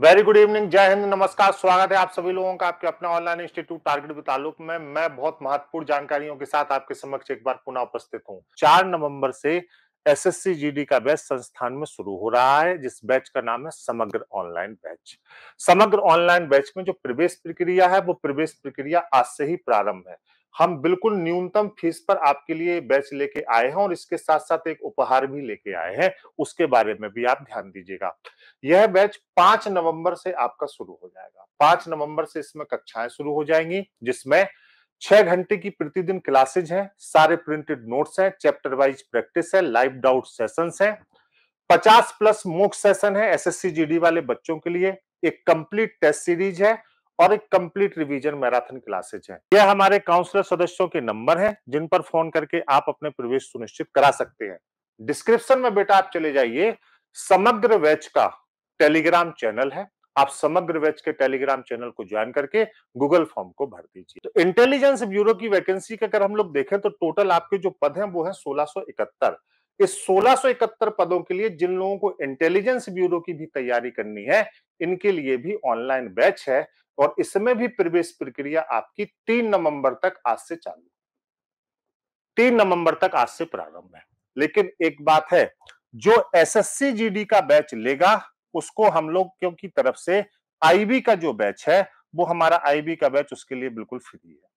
very good evening जय हिंद नमस्कार स्वागत है आप सभी लोगों का आपके अपने ऑनलाइन इंस्टीट्यूट टारगेट बतालुक में मैं बहुत महत्वपूर्ण जानकारियों के साथ आपके समक्ष एक बार पुनः उपस्थित हूँ चार नवंबर से एसएससी जीडी का बैच संस्थान में शुरू हो रहा है जिस बैच का नाम है Samagra online batch Samagra online batch में जो प्रवेश प्रक्रिया है वो प्रवेश प्रक्रिया आज से ही प्रारंभ है हम बिल्कुल न्यूनतम फीस पर आपके लिए बैच लेके आए हैं और इसके साथ साथ एक उपहार भी लेके आए हैं उसके बारे में भी आप ध्यान दीजिएगा यह बैच पांच नवंबर से आपका शुरू हो जाएगा पांच नवंबर से इसमें कक्षाएं शुरू हो जाएंगी जिसमें छह घंटे की प्रतिदिन क्लासेज हैं सारे प्रिंटेड नोट्स हैं चैप्टर वाइज प्रैक्टिस है लाइव डाउट सेशन है पचास प्लस मोक सेशन है एस एस वाले बच्चों के लिए एक कंप्लीट टेस्ट सीरीज है और एक कंप्लीट रिवीजन मैराथन क्लासेज है यह हमारे काउंसलर सदस्यों के नंबर है जिन पर फोन करके आप अपने प्रवेश सुनिश्चित करा सकते हैं डिस्क्रिप्शन में बेटा आप चले जाइए समग्र वेज का टेलीग्राम चैनल है आप समग्र वेज के टेलीग्राम चैनल को ज्वाइन करके गूगल फॉर्म को भर दीजिए तो इंटेलिजेंस ब्यूरो की वैकेंसी का अगर हम लोग देखें तो टोटल आपके जो पद हैं वो है 1671 इस 1671 पदों के लिए जिन लोगों को इंटेलिजेंस ब्यूरो की भी तैयारी करनी है इनके लिए भी ऑनलाइन बैच है और इसमें भी प्रवेश प्रक्रिया आपकी तीन नवंबर तक आज से चालू तीन नवंबर तक आज से प्रारंभ है लेकिन एक बात है जो एस एस का बैच लेगा उसको हम लोग क्योंकि तरफ से आईबी का जो बैच है वो हमारा आईबी का बैच उसके लिए बिल्कुल फ्री है